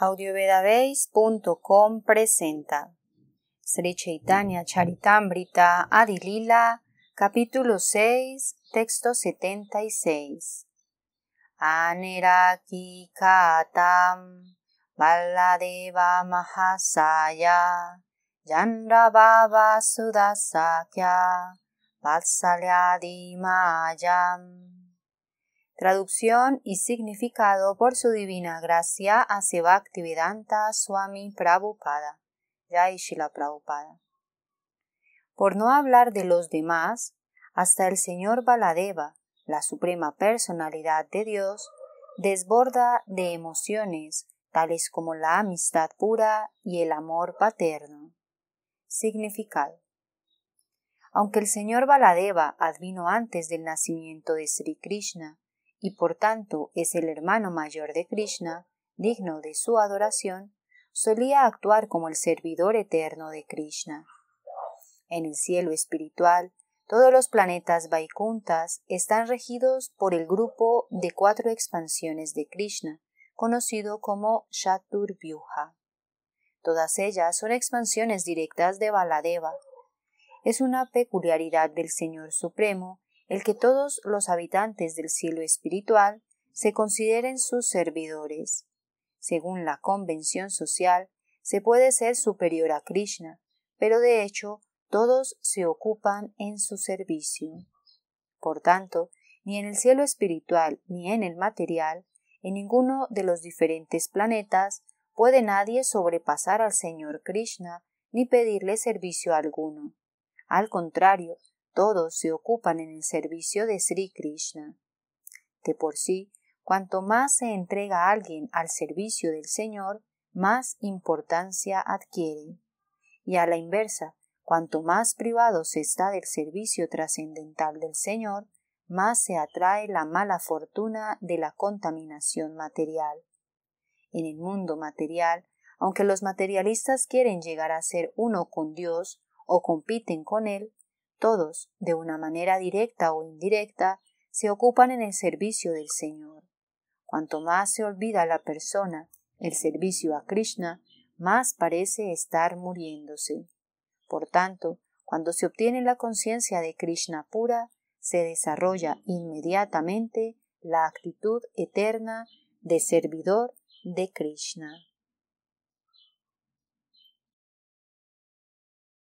audiovedabase.com presenta Sri Chaitanya Charitamrita Adilila, capítulo 6, texto 76. Aneraki Katam baladeva Mahasaya Yandrabhava Sudasakya Vatsalyadi Traducción y significado por su divina gracia a Activedanta Swami Prabhupada, Jai Prabhupada. Por no hablar de los demás, hasta el señor Baladeva, la suprema personalidad de Dios, desborda de emociones tales como la amistad pura y el amor paterno. Significado. Aunque el señor Baladeva advino antes del nacimiento de Sri Krishna, y por tanto es el hermano mayor de Krishna, digno de su adoración, solía actuar como el servidor eterno de Krishna. En el cielo espiritual, todos los planetas Vaikuntas están regidos por el grupo de cuatro expansiones de Krishna, conocido como Chaturvyuha. Todas ellas son expansiones directas de Baladeva. Es una peculiaridad del Señor Supremo el que todos los habitantes del cielo espiritual se consideren sus servidores. Según la convención social, se puede ser superior a Krishna, pero de hecho todos se ocupan en su servicio. Por tanto, ni en el cielo espiritual ni en el material, en ninguno de los diferentes planetas, puede nadie sobrepasar al Señor Krishna ni pedirle servicio alguno. Al contrario, todos se ocupan en el servicio de Sri Krishna. De por sí, cuanto más se entrega alguien al servicio del Señor, más importancia adquiere. Y a la inversa, cuanto más privado se está del servicio trascendental del Señor, más se atrae la mala fortuna de la contaminación material. En el mundo material, aunque los materialistas quieren llegar a ser uno con Dios o compiten con Él, todos, de una manera directa o indirecta, se ocupan en el servicio del Señor. Cuanto más se olvida la persona el servicio a Krishna, más parece estar muriéndose. Por tanto, cuando se obtiene la conciencia de Krishna pura, se desarrolla inmediatamente la actitud eterna de servidor de Krishna.